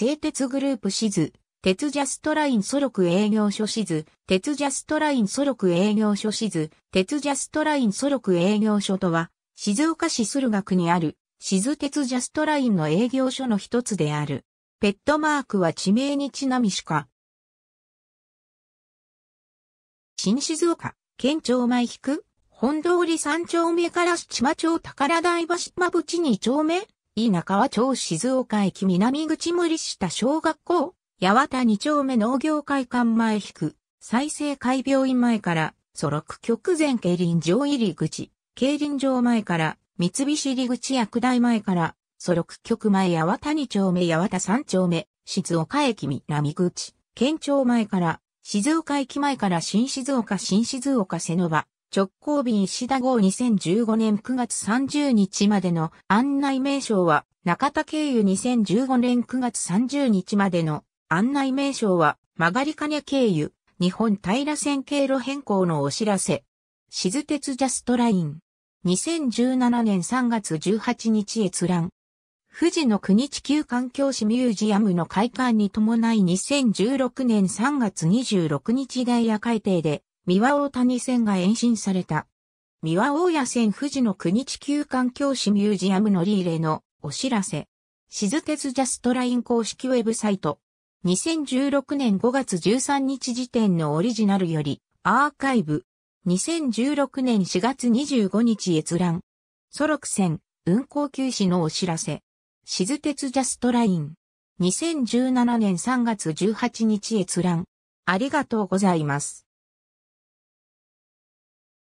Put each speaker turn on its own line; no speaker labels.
製鉄グループシズ、鉄ジャストラインソロク営業所シズ、鉄ジャス
トラインソロク営業所シズ、鉄ジャストラインソロク営業所とは、静岡市駿河区にある、静鉄ジャストラインの営業所の一つである。ペ
ットマークは地名にちなみしか。
新静岡、県庁前引く、本通り三丁目から七間町宝台橋間淵二丁目飯中は町静岡駅南口森下小学校、八幡二丁目農業会館前引く、再生会病院前から、ソロ区極前競輪場入り口、競輪場前から、三菱入り口薬大前から、ソロ区局前八幡二丁目八幡三丁目、静岡駅南口、県庁前から、静岡駅前から新静岡新静岡瀬野場、直行便石田号2015年9月30日までの案内名称は、中田経由2015年9月30日までの案内名称は、曲がり金経由、日本平線経路変更のお知らせ。静鉄ジャストライン。2017年3月18日閲覧。富士の国地球環境史ミュージアムの開館に伴い2016年3月26日ダイヤ改定で三輪大谷線が延伸された。三輪大谷線富士の国地球環境史ミュージアムのリーレのお知らせ。静鉄ジャストライン公式ウェブサイト。2016年5月13日時点のオリジナルより、アーカイブ。2016年4月25日閲覧。ソロク線、運行休止のお知らせ。静鉄ジャストライン。
2017年3月18日閲覧。ありがとうございます。